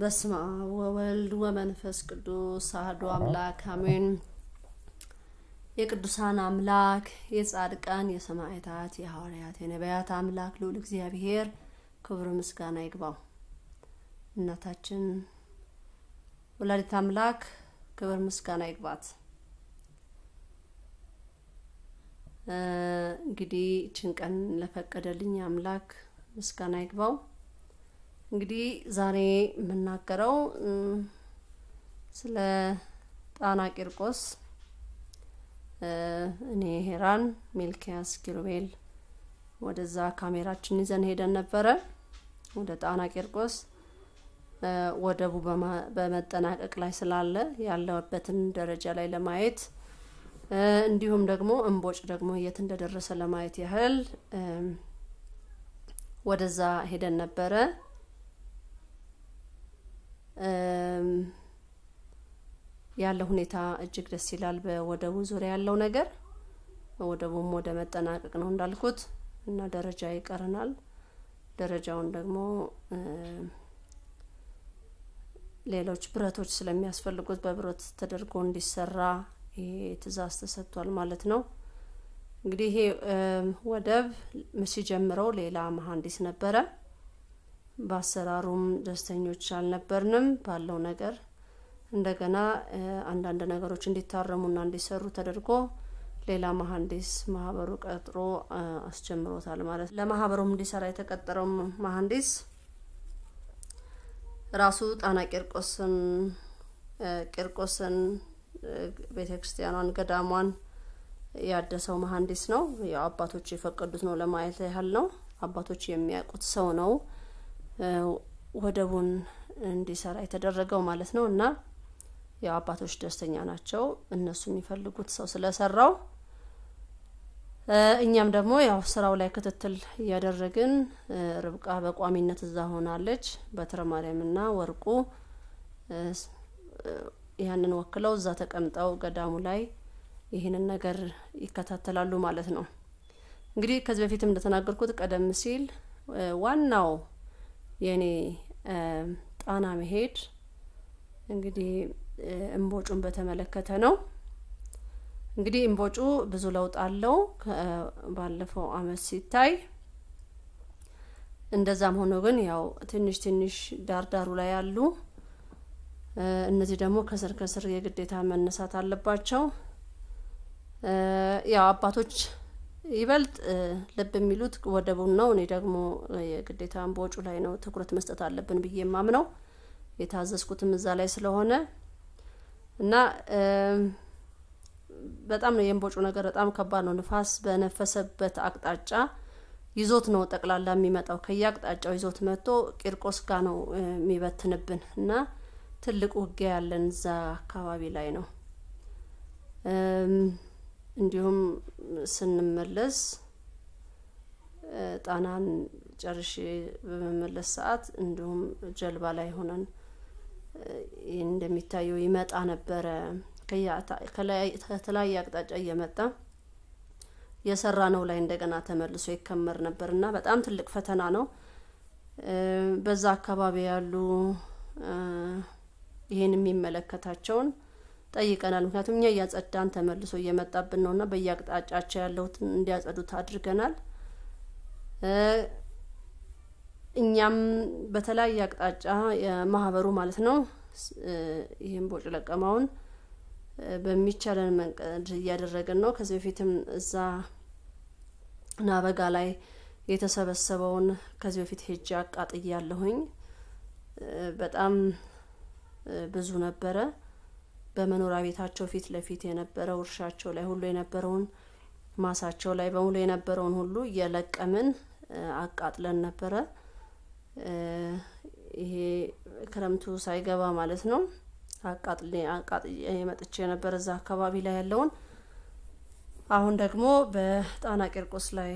በስመ አብ ወወልድ ወመንፈስ ቅዱስ አሐዱ አምላክ አሜን። የቅዱሳን አምላክ የጻድቃን የሰማዕታት የሐዋርያት የነቢያት አምላክ ልዑል እግዚአብሔር ክብር ምስጋና ይግባው። እናታችን ወላዲት አምላክ ክብር ምስጋና ይግባት። እንግዲህ ችንቀን ለፈቀደልኝ አምላክ ምስጋና ይግባው። እንግዲህ ዛሬ የምናገረው ስለ ጣና ቂርቆስ እኔ ሄራን ሜልኪያስ ኪሩቤል ወደዛ ካሜራችን ይዘን ሄደን ነበረ ወደ ጣና ቂርቆስ ወደቡ በመጠናቀቅ ላይ ስላለ ያለበትን ደረጃ ላይ ለማየት እንዲሁም ደግሞ እንቦጭ ደግሞ የት እንደደረሰ ለማየት ያህል ወደዛ ሄደን ነበረ ያለ ሁኔታ እጅግ ደስ ይላል። በወደቡ ዙሪያ ያለው ነገር ወደቡም ወደ መጠናቀቅ ነው እንዳልኩት እና ደረጃ ይቀረናል። ደረጃውን ደግሞ ሌሎች ብረቶች ስለሚያስፈልጉት በብረት ተደርጎ እንዲሰራ ይሄ ትዕዛዝ ተሰጥቷል ማለት ነው። እንግዲህ ይሄ ወደብ ሲጀምረው ሌላ መሀንዲስ ነበረ። በአሰራሩም ደስተኞች አልነበርንም ባለው ነገር እንደገና አንዳንድ ነገሮች እንዲታረሙና እንዲሰሩ ተደርጎ ሌላ መሀንዲስ ማህበሩ ቀጥሮ አስጀምሮታል ማለት ለማህበሩም እንዲሰራ የተቀጠረው መሀንዲስ ራሱ ጣና ቂርቆስን ቂርቆስን ቤተ ክርስቲያኗን ገዳሟን ያደሰው መሀንዲስ ነው። ያው አባቶች የፈቀዱት ነው ለማየት ያህል ነው። አባቶች የሚያውቁት ሰው ነው። ወደቡን እንዲሰራ የተደረገው ማለት ነው እና ያው አባቶች ደስተኛ ናቸው እነሱ የሚፈልጉት ሰው ስለሰራው እኛም ደግሞ ያው ስራው ላይ ክትትል እያደረግን ርብቃ በቋሚነት እዛ ሆናለች በትረ ና ወርቁ ያንን ወክለው እዛ ተቀምጠው ገዳሙ ላይ ይህንን ነገር ይከታተላሉ ማለት ነው እንግዲህ ከዚህ በፊትም እንደተናገርኩት ቀደም ሲል ዋናው የእኔ ጣና መሄድ እንግዲህ እምቦጩን በተመለከተ ነው። እንግዲህ እምቦጩ ብዙ ለውጥ አለው ባለፈው አመት ሲታይ። እንደዛም ሆኖ ግን ያው ትንሽ ትንሽ ዳርዳሩ ላይ አሉ። እነዚህ ደግሞ ከስር ከስር የግዴታ መነሳት አለባቸው። ያው አባቶች ይበልጥ ልብ የሚሉት ወደቡን ነው። እኔ ደግሞ የግዴታ እምቦጩ ላይ ነው ትኩረት መስጠት አለብን ብዬ የማምነው የታዘዝኩትም እዛ ላይ ስለሆነ እና በጣም ነው የእምቦጩ ነገር በጣም ከባድ ነው። ንፋስ በነፈሰበት አቅጣጫ ይዞት ነው ጠቅላላ የሚመጣው። ከየአቅጣጫው ይዞት መጥቶ ቂርቆስ ጋ ነው የሚበትንብን እና ትልቅ ውጊያ ያለን እዛ አካባቢ ላይ ነው። እንዲሁም ስንመለስ ጣናን ጨርሼ በመመለስ ሰዓት እንዲሁም ጀልባ ላይ ሆነን ይህ እንደሚታየው ይመጣ ነበረ። ከተለያየ አቅጣጫ እየመጣ የሰራ ነው ላይ እንደገና ተመልሶ ይከመር ነበር እና በጣም ትልቅ ፈተና ነው። በዛ አካባቢ ያሉ ይህን የሚመለከታቸውን ጠይቀናል። ምክንያቱም እኛ እያጸዳን ተመልሶ እየመጣብን ነውና በየአቅጣጫቸው ያለሁትን እንዲያጸዱት አድርገናል። እኛም በተለያየ አቅጣጫ የማህበሩ ማለት ነው ይህም ቦጭ ለቀማውን በሚቻለን መንቀድ እያደረግን ነው። ከዚህ በፊትም እዛ ናበጋ ላይ የተሰበሰበውን ከዚህ በፊት ሄጄ አቃጥያለሁኝ። በጣም ብዙ ነበረ። በመኖሪያ ቤታቸው ፊት ለፊት የነበረው እርሻቸው ላይ ሁሉ የነበረውን ማሳቸው ላይ በሙሉ የነበረውን ሁሉ እየለቀምን አቃጥለን ነበረ። ይሄ ክረምቱ ሳይገባ ማለት ነው። አቃጥሌ አቃጥዬ መጥቼ ነበር እዛ አካባቢ ላይ ያለውን። አሁን ደግሞ በጣና ቂርቆስ ላይ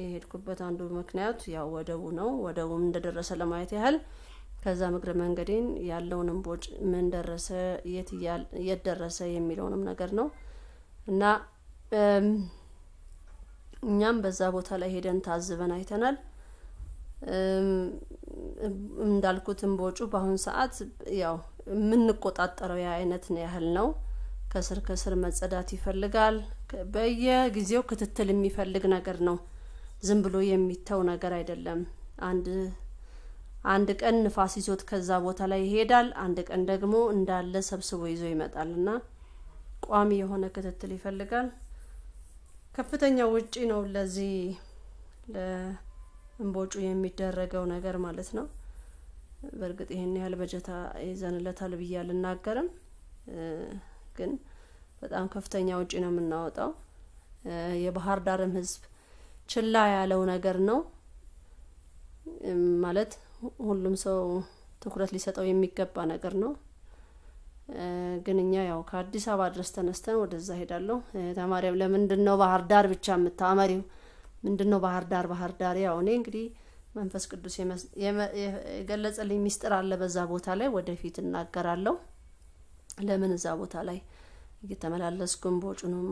የሄድኩበት አንዱ ምክንያት ያው ወደቡ ነው። ወደቡም እንደደረሰ ለማየት ያህል ከዛ እግረ መንገዴን ያለውንም ቦጭ ምን ደረሰ፣ የት ደረሰ የሚለውንም ነገር ነው እና እኛም በዛ ቦታ ላይ ሄደን ታዝበን አይተናል። እንዳልኩትም ቦጩ በአሁን ሰዓት ያው የምንቆጣጠረው የአይነት ያህል ነው። ከስር ከስር መጸዳት ይፈልጋል። በየጊዜው ክትትል የሚፈልግ ነገር ነው። ዝም ብሎ የሚተው ነገር አይደለም። አንድ አንድ ቀን ንፋስ ይዞት ከዛ ቦታ ላይ ይሄዳል። አንድ ቀን ደግሞ እንዳለ ሰብስቦ ይዞ ይመጣል እና ቋሚ የሆነ ክትትል ይፈልጋል። ከፍተኛ ውጪ ነው ለዚህ ለእንቦጩ የሚደረገው ነገር ማለት ነው። በእርግጥ ይህን ያህል በጀታ ይዘንለታል ብዬ አልናገርም፣ ግን በጣም ከፍተኛ ውጪ ነው የምናወጣው። የባህር ዳርም ህዝብ ችላ ያለው ነገር ነው ማለት ሁሉም ሰው ትኩረት ሊሰጠው የሚገባ ነገር ነው። ግን እኛ ያው ከአዲስ አበባ ድረስ ተነስተን ወደዛ ሄዳለሁ። ተማሪያም ለምንድን ነው ባህር ዳር ብቻ የምታመሪው? ምንድን ነው ባህር ዳር ባህር ዳር? ያው እኔ እንግዲህ መንፈስ ቅዱስ የገለጸልኝ ሚስጥር አለ በዛ ቦታ ላይ ወደፊት እናገራለሁ። ለምን እዛ ቦታ ላይ እየተመላለስኩም ቦጩንም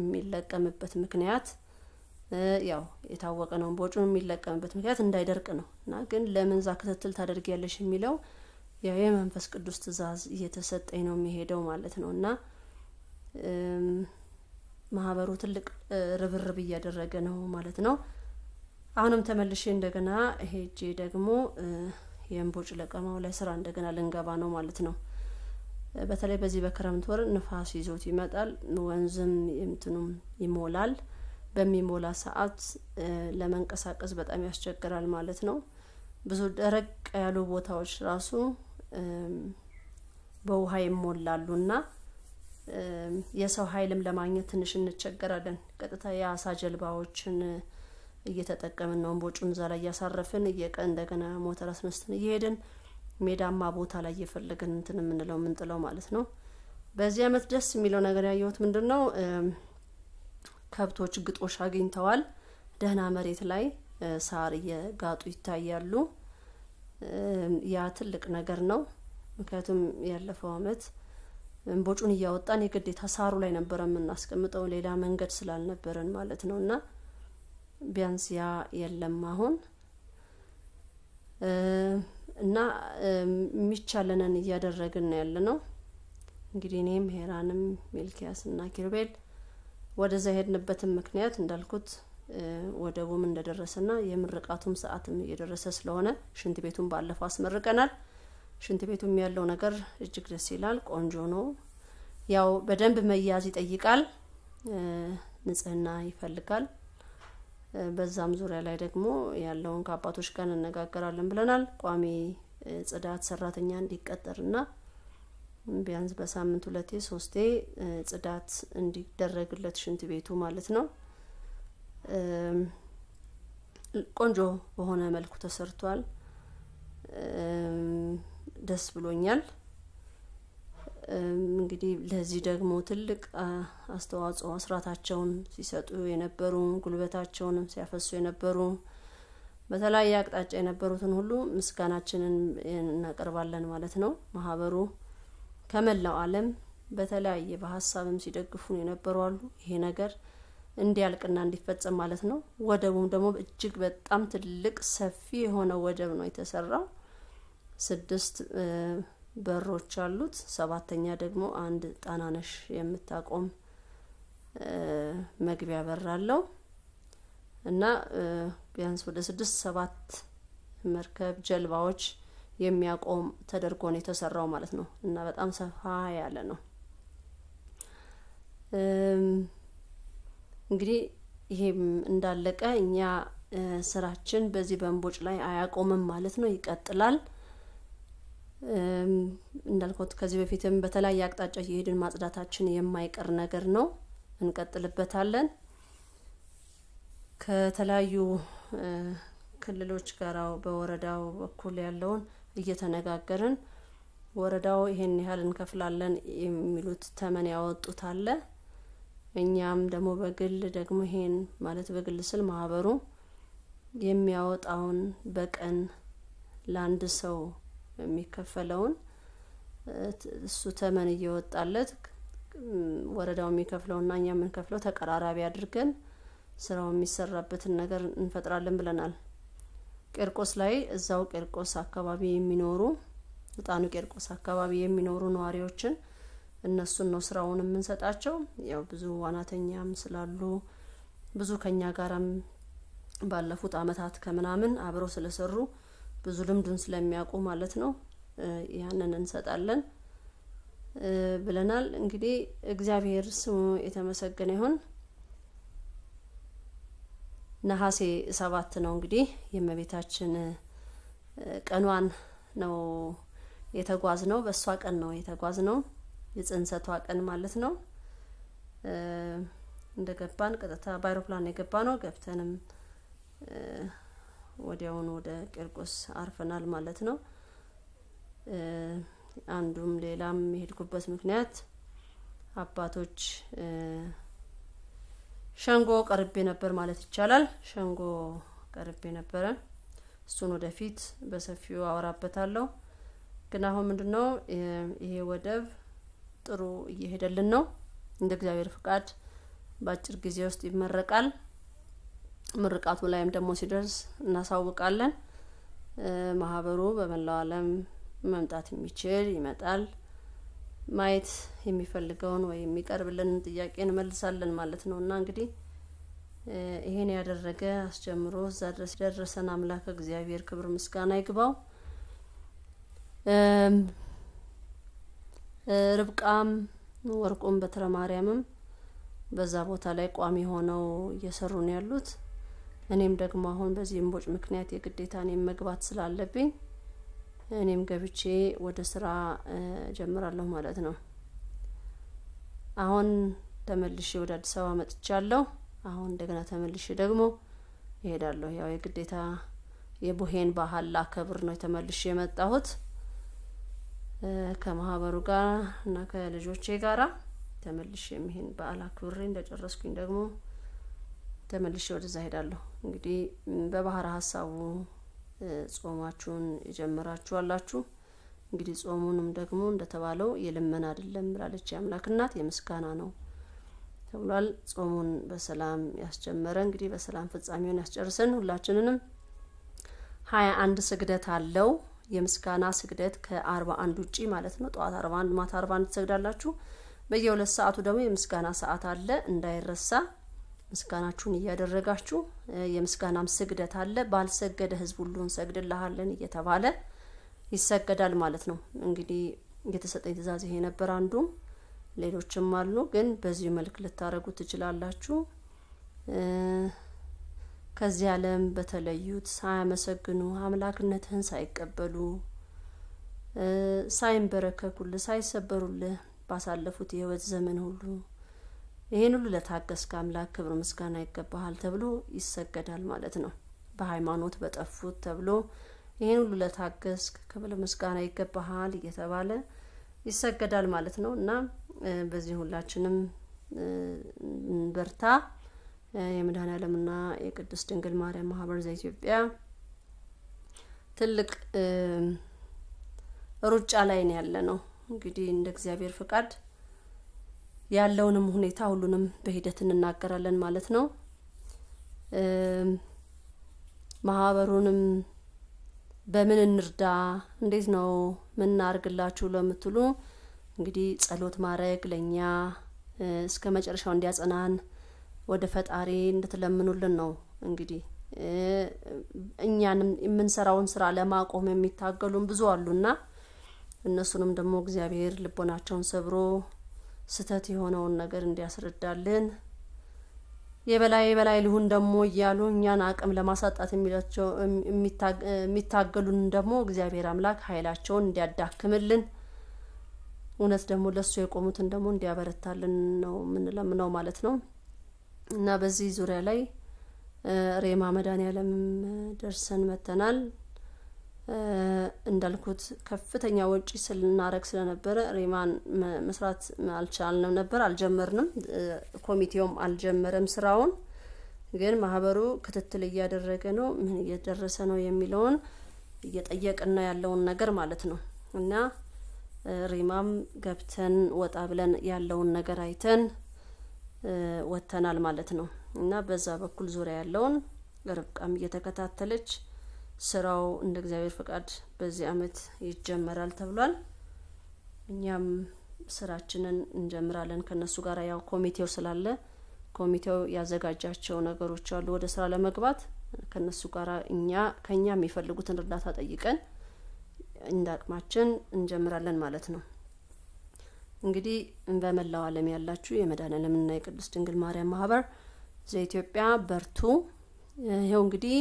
የሚለቀምበት ምክንያት ያው የታወቀ ነው። ቦጩን የሚለቀምበት ምክንያት እንዳይደርቅ ነው እና ግን ለምን ዛ ክትትል ታደርጊያለሽ የሚለው ያው የመንፈስ ቅዱስ ትእዛዝ እየተሰጠኝ ነው የሚሄደው ማለት ነው እና ማህበሩ ትልቅ ርብርብ እያደረገ ነው ማለት ነው። አሁንም ተመልሼ እንደገና ሄጄ ደግሞ የእንቦጭ ለቀማው ላይ ስራ እንደገና ልንገባ ነው ማለት ነው። በተለይ በዚህ በክረምት ወር ንፋስ ይዞት ይመጣል፣ ወንዝም እንትኑም ይሞላል። በሚሞላ ሰዓት ለመንቀሳቀስ በጣም ያስቸግራል ማለት ነው። ብዙ ደረቅ ያሉ ቦታዎች ራሱ በውሃ ይሞላሉ እና የሰው ኃይልም ለማግኘት ትንሽ እንቸገራለን። ቀጥታ የአሳ ጀልባዎችን እየተጠቀምን ነው። እምቦጩን እዛ ላይ እያሳረፍን እየቀ እንደገና ሞተር አስነስተን እየሄድን ሜዳማ ቦታ ላይ እየፈለግን እንትን የምንለው የምንጥለው ማለት ነው። በዚህ አመት ደስ የሚለው ነገር ያየሁት ምንድን ነው? ከብቶች ግጦሽ አግኝተዋል። ደህና መሬት ላይ ሳር እየጋጡ ይታያሉ። ያ ትልቅ ነገር ነው። ምክንያቱም ያለፈው አመት እምቦጩን እያወጣን የግዴታ ሳሩ ላይ ነበረ የምናስቀምጠው ሌላ መንገድ ስላልነበረን ማለት ነው። እና ቢያንስ ያ የለም አሁን እና የሚቻለንን እያደረግን ያለ ነው። እንግዲህ እኔም ሄራንም ሚልኪያስ እና ኪሩቤል ወደዛ የሄድንበትም ምክንያት እንዳልኩት ወደቡም እንደደረሰና የምርቃቱም ሰዓትም እየደረሰ ስለሆነ ሽንት ቤቱን ባለፈው አስመርቀናል። ሽንት ቤቱም ያለው ነገር እጅግ ደስ ይላል፣ ቆንጆ ነው። ያው በደንብ መያዝ ይጠይቃል፣ ንጽህና ይፈልጋል። በዛም ዙሪያ ላይ ደግሞ ያለውን ከአባቶች ጋር እንነጋገራለን ብለናል። ቋሚ ጽዳት ሰራተኛ እንዲቀጠርና ቢያንስ በሳምንት ሁለቴ ሶስቴ ጽዳት እንዲደረግለት ሽንት ቤቱ ማለት ነው። ቆንጆ በሆነ መልኩ ተሰርቷል። ደስ ብሎኛል። እንግዲህ ለዚህ ደግሞ ትልቅ አስተዋጽኦ አስራታቸውን ሲሰጡ የነበሩ ጉልበታቸውንም ሲያፈሱ የነበሩ በተለያየ አቅጣጫ የነበሩትን ሁሉ ምስጋናችንን እናቀርባለን ማለት ነው ማህበሩ ከመላው ዓለም በተለያየ በሀሳብም ሲደግፉን የነበሩ አሉ። ይሄ ነገር እንዲያልቅና እንዲፈጸም ማለት ነው። ወደቡም ደግሞ እጅግ በጣም ትልቅ ሰፊ የሆነ ወደብ ነው የተሰራው። ስድስት በሮች አሉት። ሰባተኛ ደግሞ አንድ ጣናነሽ የምታቆም መግቢያ በር አለው እና ቢያንስ ወደ ስድስት ሰባት መርከብ ጀልባዎች የሚያቆም ተደርጎ ነው የተሰራው ማለት ነው እና በጣም ሰፋ ያለ ነው። እንግዲህ ይሄም እንዳለቀ እኛ ስራችን በዚህ በእንቦጭ ላይ አያቆምም ማለት ነው፣ ይቀጥላል። እንዳልኩት ከዚህ በፊትም በተለያየ አቅጣጫ የሄድን ማጽዳታችን የማይቀር ነገር ነው፣ እንቀጥልበታለን። ከተለያዩ ክልሎች ጋር በወረዳው በኩል ያለውን እየተነጋገርን ወረዳው ይሄን ያህል እንከፍላለን የሚሉት ተመን ያወጡት አለ። እኛም ደግሞ በግል ደግሞ ይሄን ማለት በግል ስል ማህበሩ የሚያወጣውን በቀን ለአንድ ሰው የሚከፈለውን እሱ ተመን እየወጣለት ወረዳው የሚከፍለውና እኛ የምንከፍለው ተቀራራቢ አድርገን ስራው የሚሰራበትን ነገር እንፈጥራለን ብለናል። ቄርቆስ ላይ እዛው ቄርቆስ አካባቢ የሚኖሩ ህጣኑ ቄርቆስ አካባቢ የሚኖሩ ነዋሪዎችን እነሱን ነው ስራውን የምንሰጣቸው። ያው ብዙ ዋናተኛም ስላሉ ብዙ ከኛ ጋራም ባለፉት አመታት ከምናምን አብረው ስለሰሩ ብዙ ልምዱን ስለሚያውቁ ማለት ነው ያንን እንሰጣለን ብለናል። እንግዲህ እግዚአብሔር ስሙ የተመሰገነ ይሁን። ነሐሴ ሰባት ነው እንግዲህ የእመቤታችን ቀኗን ነው የተጓዝ ነው። በእሷ ቀን ነው የተጓዝ ነው፣ የጽንሰቷ ቀን ማለት ነው። እንደገባን ቀጥታ በአይሮፕላን የገባ ነው። ገብተንም ወዲያውኑ ወደ ቂርቆስ አርፈናል ማለት ነው። አንዱም ሌላም የሄድኩበት ምክንያት አባቶች ሸንጎ ቀርቤ ነበር ማለት ይቻላል። ሸንጎ ቀርቤ ነበረ። እሱን ወደፊት በሰፊው አወራበታለሁ። ግን አሁን ምንድን ነው ይሄ ወደብ ጥሩ እየሄደልን ነው። እንደ እግዚአብሔር ፍቃድ በአጭር ጊዜ ውስጥ ይመረቃል። ምርቃቱ ላይም ደግሞ ሲደርስ እናሳውቃለን። ማህበሩ በመላው ዓለም መምጣት የሚችል ይመጣል። ማየት የሚፈልገውን ወይ የሚቀርብልንን ጥያቄ እንመልሳለን ማለት ነው እና እንግዲህ ይሄን ያደረገ አስጀምሮ እዛ ድረስ ደረሰን አምላክ እግዚአብሔር ክብር ምስጋና ይግባው። ርብቃም ወርቁም በትረ ማርያምም በዛ ቦታ ላይ ቋሚ ሆነው እየሰሩ ነው ያሉት። እኔም ደግሞ አሁን በዚህ እምቦጭ ምክንያት የግዴታ እኔም መግባት ስላለብኝ እኔም ገብቼ ወደ ስራ ጀምራለሁ ማለት ነው። አሁን ተመልሼ ወደ አዲስ አበባ መጥቻለሁ። አሁን እንደገና ተመልሼ ደግሞ ይሄዳለሁ። ያው የግዴታ የቡሄን ባህል ላከብር ነው ተመልሼ የመጣሁት ከማህበሩ ጋር እና ከልጆቼ ጋራ ተመልሼ ይሄን በዓል አክብሬ እንደጨረስኩኝ ደግሞ ተመልሼ ወደዛ ሄዳለሁ። እንግዲህ በባህረ ሀሳቡ ጾማችሁን የጀመራችሁ አላችሁ። እንግዲህ ጾሙንም ደግሞ እንደተባለው የልመና አይደለም ብላለች የአምላክ እናት፣ የምስጋና ነው ተብሏል። ጾሙን በሰላም ያስጀመረ እንግዲህ በሰላም ፍጻሜውን ያስጨርሰን ሁላችንንም ሀያ አንድ ስግደት አለው የምስጋና ስግደት ከአርባ አንድ ውጪ ማለት ነው። ጠዋት አርባ አንድ ማታ አርባ አንድ ትሰግዳላችሁ። በየሁለት ሰዓቱ ደግሞ የምስጋና ሰዓት አለ እንዳይረሳ። ምስጋናችሁን እያደረጋችሁ የምስጋናም ስግደት አለ። ባልሰገደ ህዝብ ሁሉ እንሰግድልሃለን እየተባለ ይሰገዳል ማለት ነው። እንግዲህ የተሰጠኝ ትእዛዝ ይሄ ነበር አንዱ። ሌሎችም አሉ፣ ግን በዚህ መልክ ልታደረጉ ትችላላችሁ። ከዚህ ዓለም በተለዩት ሳያመሰግኑ አምላክነትህን ሳይቀበሉ ሳይንበረከኩልህ ሳይሰበሩልህ ባሳለፉት የህይወት ዘመን ሁሉ ይህን ሁሉ ለታገስከ አምላክ ክብር ምስጋና ይገባሃል ተብሎ ይሰገዳል ማለት ነው። በሃይማኖት በጠፉት ተብሎ ይህን ሁሉ ለታገስክ ክብር ምስጋና ይገባሃል እየተባለ ይሰገዳል ማለት ነው እና በዚህ ሁላችንም በርታ። የመድኃኔዓለምና የቅድስት ድንግል ማርያም ማህበር ዘኢትዮጵያ ትልቅ ሩጫ ላይ ነው ያለ ነው። እንግዲህ እንደ እግዚአብሔር ፍቃድ ያለውንም ሁኔታ ሁሉንም በሂደት እንናገራለን ማለት ነው። ማህበሩንም በምን እንርዳ፣ እንዴት ነው ምናርግላችሁ ለምትሉ እንግዲህ ጸሎት ማድረግ ለእኛ እስከ መጨረሻው እንዲያጸናን ወደ ፈጣሪ እንድትለምኑልን ነው እንግዲህ እኛንም የምንሰራውን ስራ ለማቆም የሚታገሉን ብዙ አሉና እነሱንም ደግሞ እግዚአብሔር ልቦናቸውን ሰብሮ ስተት የሆነውን ነገር እንዲያስረዳልን የበላይ የበላይ ልሁን ደግሞ እያሉ እኛን አቅም ለማሳጣት የሚታገሉን ደግሞ እግዚአብሔር አምላክ ኃይላቸውን እንዲያዳክምልን እውነት ደግሞ ለእሱ የቆሙትን ደግሞ እንዲያበረታልን ነው የምንለምነው ማለት ነው እና በዚህ ዙሪያ ላይ ሬማ መድኃኔዓለም ደርሰን መተናል። እንዳልኩት ከፍተኛ ወጪ ስልናረግ ስለነበረ ሬማን መስራት አልቻልንም ነበር፣ አልጀመርንም። ኮሚቴውም አልጀመረም ስራውን። ግን ማህበሩ ክትትል እያደረገ ነው፣ ምን እየደረሰ ነው የሚለውን እየጠየቅና ነው ያለውን ነገር ማለት ነው እና ሪማም ገብተን ወጣ ብለን ያለውን ነገር አይተን ወጥተናል ማለት ነው እና በዛ በኩል ዙሪያ ያለውን ርብቃም እየተከታተለች ስራው እንደ እግዚአብሔር ፈቃድ በዚህ አመት ይጀመራል ተብሏል። እኛም ስራችንን እንጀምራለን ከነሱ ጋር ያው ኮሚቴው ስላለ ኮሚቴው ያዘጋጃቸው ነገሮች አሉ ወደ ስራ ለመግባት ከነሱ ጋር እኛ ከኛ የሚፈልጉትን እርዳታ ጠይቀን እንደ አቅማችን እንጀምራለን ማለት ነው። እንግዲህ በመላው ዓለም ያላችሁ የመድኃኔዓለምና የቅድስት ድንግል ማርያም ማህበር ዘኢትዮጵያ በርቱ። ይኸው እንግዲህ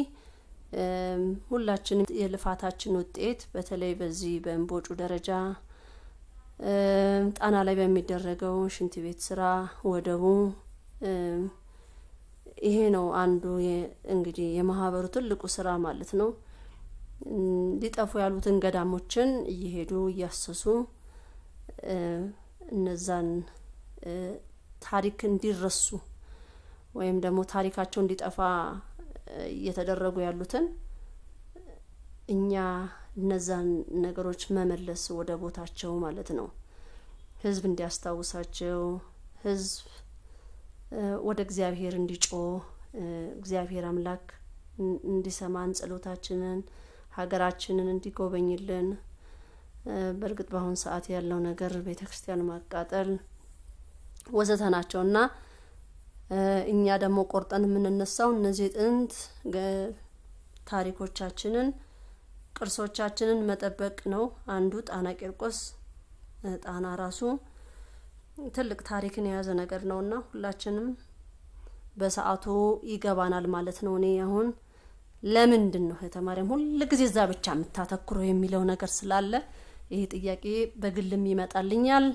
ሁላችንም የልፋታችን ውጤት በተለይ በዚህ በእንቦጩ ደረጃ ጣና ላይ በሚደረገው ሽንት ቤት ስራ ወደቡ ይሄ ነው አንዱ እንግዲህ የማህበሩ ትልቁ ስራ ማለት ነው። ሊጠፉ ያሉትን ገዳሞችን እየሄዱ እያሰሱ እነዛን ታሪክ እንዲረሱ ወይም ደግሞ ታሪካቸው እንዲጠፋ እየተደረጉ ያሉትን እኛ እነዛን ነገሮች መመለስ ወደ ቦታቸው ማለት ነው። ህዝብ እንዲያስታውሳቸው፣ ህዝብ ወደ እግዚአብሔር እንዲጮ እግዚአብሔር አምላክ እንዲሰማን ጸሎታችንን፣ ሀገራችንን እንዲጎበኝልን። በእርግጥ በአሁን ሰዓት ያለው ነገር ቤተ ክርስቲያን ማቃጠል ወዘተ ናቸው እና እኛ ደግሞ ቆርጠን የምንነሳው እነዚህ ጥንት ታሪኮቻችንን ቅርሶቻችንን መጠበቅ ነው። አንዱ ጣና ቂርቆስ ጣና ራሱ ትልቅ ታሪክን የያዘ ነገር እና ሁላችንም በሰዓቱ ይገባናል ማለት ነው። እኔ አሁን ለምንድን ነው የተማሪያም ሁል ጊዜ እዛ ብቻ የምታተኩረው የሚለው ነገር ስላለ ይህ ጥያቄ በግልም ይመጣልኛል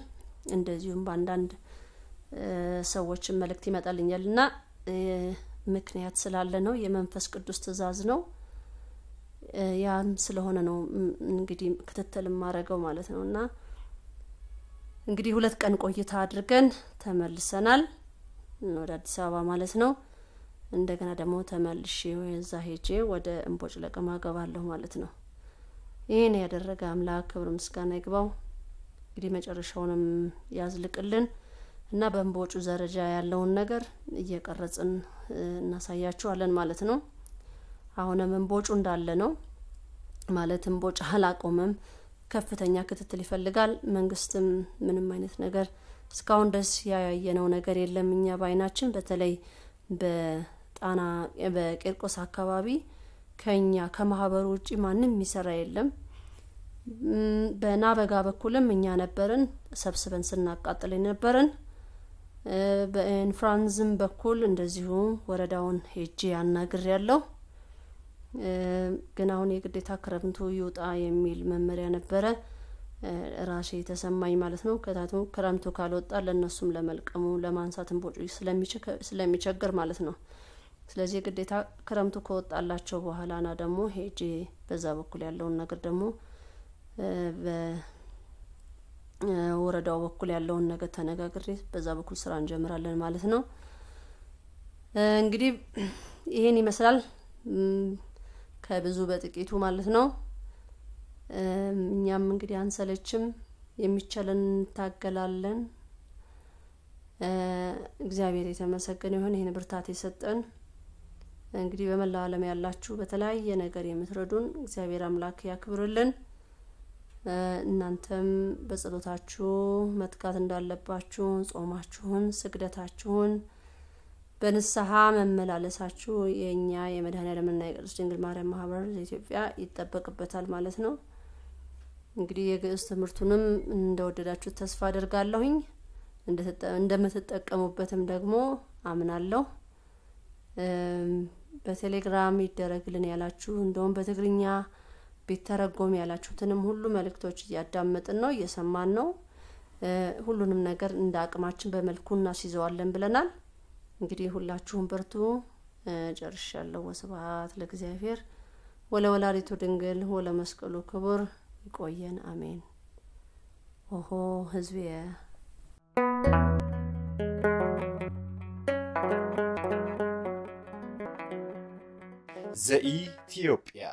እንደዚሁም በአንዳንድ ሰዎችን መልእክት ይመጣልኛል እና ምክንያት ስላለ ነው የመንፈስ ቅዱስ ትእዛዝ ነው ያም ስለሆነ ነው እንግዲህ ክትትል የማደርገው ማለት ነው እና እንግዲህ ሁለት ቀን ቆይታ አድርገን ተመልሰናል ወደ አዲስ አበባ ማለት ነው እንደገና ደግሞ ተመልሼ እዛ ሄጄ ወደ እንቦጭ ለቀማ ገባለሁ ማለት ነው ይህን ያደረገ አምላክ ክብር ምስጋና ይግባው እንግዲህ መጨረሻውንም ያዝልቅልን እና በእምቦጩ ደረጃ ያለውን ነገር እየቀረጽን እናሳያችኋለን ማለት ነው። አሁንም እምቦጩ እንዳለ ነው ማለት እምቦጭ አላቆመም። ከፍተኛ ክትትል ይፈልጋል። መንግስትም ምንም አይነት ነገር እስካሁን ድረስ ያየነው ነገር የለም። እኛ በአይናችን በተለይ በጣና በቂርቆስ አካባቢ ከኛ ከማህበሩ ውጭ ማንም የሚሰራ የለም። በናበጋ በኩልም እኛ ነበርን ሰብስበን ስናቃጥል ነበርን። በኢንፍራንዝም በኩል እንደዚሁ ወረዳውን ሄጂ ያናግር ያለው ግን አሁን የግዴታ ክረምቱ ይውጣ የሚል መመሪያ ነበረ። ራሴ የተሰማኝ ማለት ነው። ከታቱ ክረምቱ ካልወጣ ለእነሱም ለመልቀሙ ለማንሳትን ቦጭ ስለሚቸግር ማለት ነው። ስለዚህ የግዴታ ክረምቱ ከወጣላቸው በኋላ ና ደግሞ ሄጄ በዛ በኩል ያለውን ነገር ደግሞ ወረዳው በኩል ያለውን ነገር ተነጋግሬ በዛ በኩል ስራ እንጀምራለን ማለት ነው። እንግዲህ ይህን ይመስላል ከብዙ በጥቂቱ ማለት ነው። እኛም እንግዲህ አንሰለችም፣ የሚቻለን እንታገላለን። እግዚአብሔር የተመሰገነ ይሁን ይህን ብርታት የሰጠን። እንግዲህ በመላው ዓለም ያላችሁ በተለያየ ነገር የምትረዱን እግዚአብሔር አምላክ ያክብርልን። እናንተም በጸሎታችሁ መትጋት እንዳለባችሁ ጾማችሁን፣ ስግደታችሁን በንስሐ መመላለሳችሁ የእኛ የመድኃኔዓለምና የቅድስት ድንግል ማርያም ማህበር ዘኢትዮጵያ ይጠበቅበታል ማለት ነው። እንግዲህ የግዕዝ ትምህርቱንም እንደወደዳችሁት ተስፋ አደርጋለሁኝ። እንደምትጠቀሙበትም ደግሞ አምናለሁ። በቴሌግራም ይደረግልን ያላችሁ እንደውም በትግርኛ ቢተረጎም ያላችሁትንም ሁሉ መልእክቶች እያዳመጥን ነው እየሰማን ነው ሁሉንም ነገር እንደ አቅማችን በመልኩ እናስይዘዋለን ብለናል እንግዲህ ሁላችሁም በርቱ ጨርሻለሁ ወስብሐት ለእግዚአብሔር ወለወላዲቱ ድንግል ወለመስቀሉ ክቡር ይቆየን አሜን ኦሆ ህዝብየ ዘኢትዮጵያ